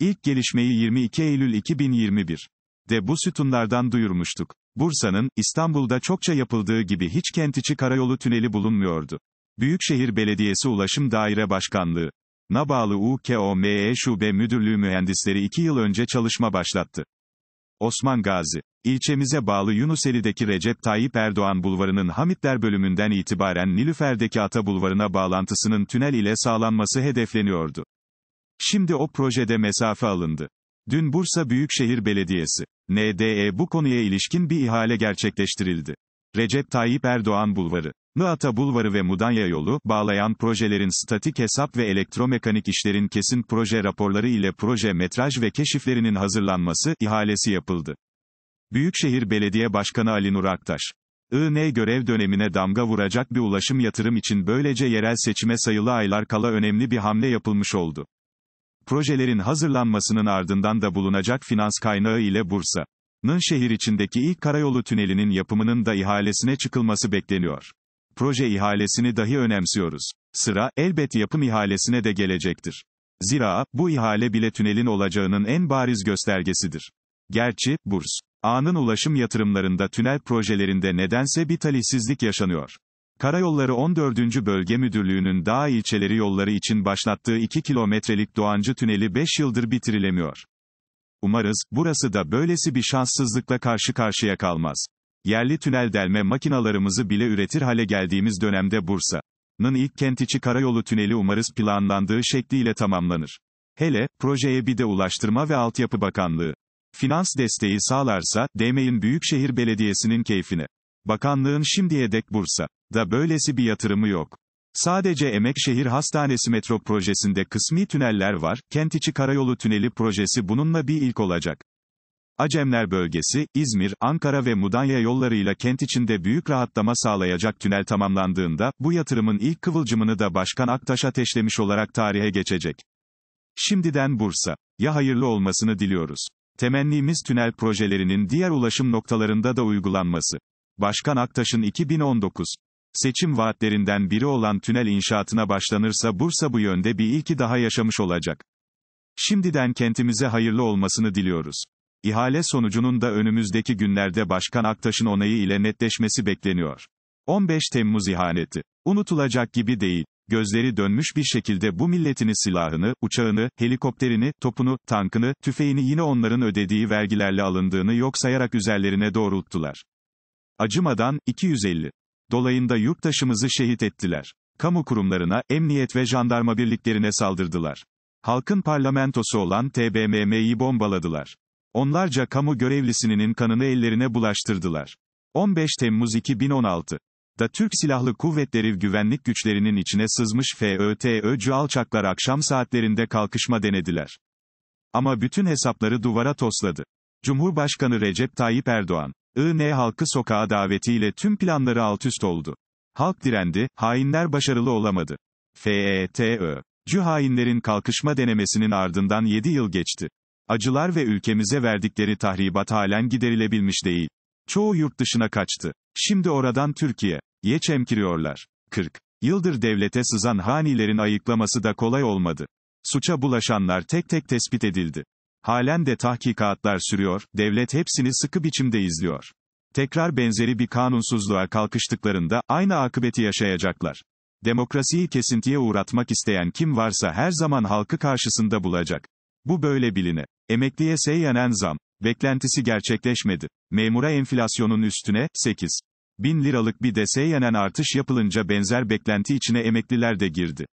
İlk gelişmeyi 22 Eylül 2021 de bu sütunlardan duyurmuştuk. Bursa'nın, İstanbul'da çokça yapıldığı gibi hiç kent içi karayolu tüneli bulunmuyordu. Büyükşehir Belediyesi Ulaşım Daire Başkanlığı, NABA'lı UKOME Şube Müdürlüğü mühendisleri 2 yıl önce çalışma başlattı. Osman Gazi, ilçemize bağlı Yunuseli'deki Recep Tayyip Erdoğan Bulvarı'nın Hamitler bölümünden itibaren Nilüfer'deki Ata Bulvarı'na bağlantısının tünel ile sağlanması hedefleniyordu. Şimdi o projede mesafe alındı. Dün Bursa Büyükşehir Belediyesi, NDE bu konuya ilişkin bir ihale gerçekleştirildi. Recep Tayyip Erdoğan Bulvarı, Nıata Bulvarı ve Mudanya Yolu, bağlayan projelerin statik hesap ve elektromekanik işlerin kesin proje raporları ile proje metraj ve keşiflerinin hazırlanması, ihalesi yapıldı. Büyükşehir Belediye Başkanı Ali Nur Aktaş, IN görev dönemine damga vuracak bir ulaşım yatırım için böylece yerel seçime sayılı aylar kala önemli bir hamle yapılmış oldu. Projelerin hazırlanmasının ardından da bulunacak finans kaynağı ile Bursa'nın şehir içindeki ilk karayolu tünelinin yapımının da ihalesine çıkılması bekleniyor. Proje ihalesini dahi önemsiyoruz. Sıra, elbet yapım ihalesine de gelecektir. Zira, bu ihale bile tünelin olacağının en bariz göstergesidir. Gerçi, Burs, A'nın ulaşım yatırımlarında tünel projelerinde nedense bir talihsizlik yaşanıyor. Karayolları 14. Bölge Müdürlüğü'nün dağ ilçeleri yolları için başlattığı 2 kilometrelik Doğancı Tüneli 5 yıldır bitirilemiyor. Umarız, burası da böylesi bir şanssızlıkla karşı karşıya kalmaz. Yerli tünel delme makinalarımızı bile üretir hale geldiğimiz dönemde Bursa'nın ilk kent içi karayolu tüneli umarız planlandığı şekliyle tamamlanır. Hele, projeye bir de Ulaştırma ve Altyapı Bakanlığı. Finans desteği sağlarsa, demeyin Büyükşehir Belediyesi'nin keyfini. Bakanlığın şimdiye dek Bursa da böylesi bir yatırımı yok. Sadece Emekşehir Hastanesi metro projesinde kısmi tüneller var, kent içi karayolu tüneli projesi bununla bir ilk olacak. Acemler bölgesi, İzmir, Ankara ve Mudanya yollarıyla kent içinde büyük rahatlama sağlayacak tünel tamamlandığında, bu yatırımın ilk kıvılcımını da Başkan Aktaş ateşlemiş olarak tarihe geçecek. Şimdiden Bursa. Ya hayırlı olmasını diliyoruz. Temennimiz tünel projelerinin diğer ulaşım noktalarında da uygulanması. Başkan Aktaş'ın 2019 Seçim vaatlerinden biri olan tünel inşaatına başlanırsa Bursa bu yönde bir ilki daha yaşamış olacak. Şimdiden kentimize hayırlı olmasını diliyoruz. İhale sonucunun da önümüzdeki günlerde Başkan Aktaş'ın onayı ile netleşmesi bekleniyor. 15 Temmuz ihaneti. Unutulacak gibi değil. Gözleri dönmüş bir şekilde bu milletini silahını, uçağını, helikopterini, topunu, tankını, tüfeğini yine onların ödediği vergilerle alındığını yok sayarak üzerlerine doğrulttular. Acımadan, 250 dolayında yurttaşımızı şehit ettiler. Kamu kurumlarına, emniyet ve jandarma birliklerine saldırdılar. Halkın parlamentosu olan TBMM'yi bombaladılar. Onlarca kamu görevlisinin kanını ellerine bulaştırdılar. 15 Temmuz 2016 da Türk Silahlı Kuvvetleri güvenlik güçlerinin içine sızmış FÖTÖ'cü alçaklar akşam saatlerinde kalkışma denediler. Ama bütün hesapları duvara tosladı. Cumhurbaşkanı Recep Tayyip Erdoğan, IN halkı sokağa davetiyle tüm planları altüst oldu. Halk direndi, hainler başarılı olamadı. FETÖ. Cü hainlerin kalkışma denemesinin ardından 7 yıl geçti. Acılar ve ülkemize verdikleri tahribat halen giderilebilmiş değil. Çoğu yurt dışına kaçtı. Şimdi oradan Türkiye. Ye çemkiriyorlar. 40. Yıldır devlete sızan hanilerin ayıklaması da kolay olmadı. Suça bulaşanlar tek tek tespit edildi. Halen de tahkikatlar sürüyor, devlet hepsini sıkı biçimde izliyor. Tekrar benzeri bir kanunsuzluğa kalkıştıklarında, aynı akıbeti yaşayacaklar. Demokrasiyi kesintiye uğratmak isteyen kim varsa her zaman halkı karşısında bulacak. Bu böyle biline. Emekliye seyyanen zam. Beklentisi gerçekleşmedi. Memura enflasyonun üstüne, 8. Bin liralık bir de seyyanen artış yapılınca benzer beklenti içine emekliler de girdi.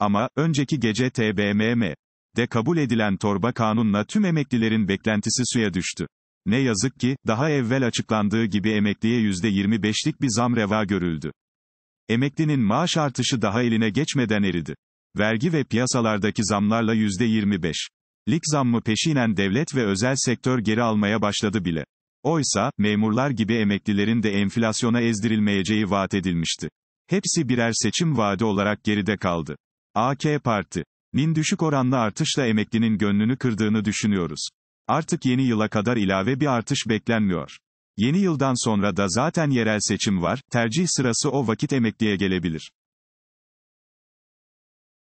Ama, önceki gece TBMM, 2014'te kabul edilen torba kanunla tüm emeklilerin beklentisi suya düştü. Ne yazık ki, daha evvel açıklandığı gibi emekliye %25'lik bir zam reva görüldü. Emeklinin maaş artışı daha eline geçmeden eridi. Vergi ve piyasalardaki zamlarla %25. Lik zammı peşinen devlet ve özel sektör geri almaya başladı bile. Oysa, memurlar gibi emeklilerin de enflasyona ezdirilmeyeceği vaat edilmişti. Hepsi birer seçim vaadi olarak geride kaldı. AK Parti nin düşük oranlı artışla emeklinin gönlünü kırdığını düşünüyoruz. Artık yeni yıla kadar ilave bir artış beklenmiyor. Yeni yıldan sonra da zaten yerel seçim var, tercih sırası o vakit emekliye gelebilir.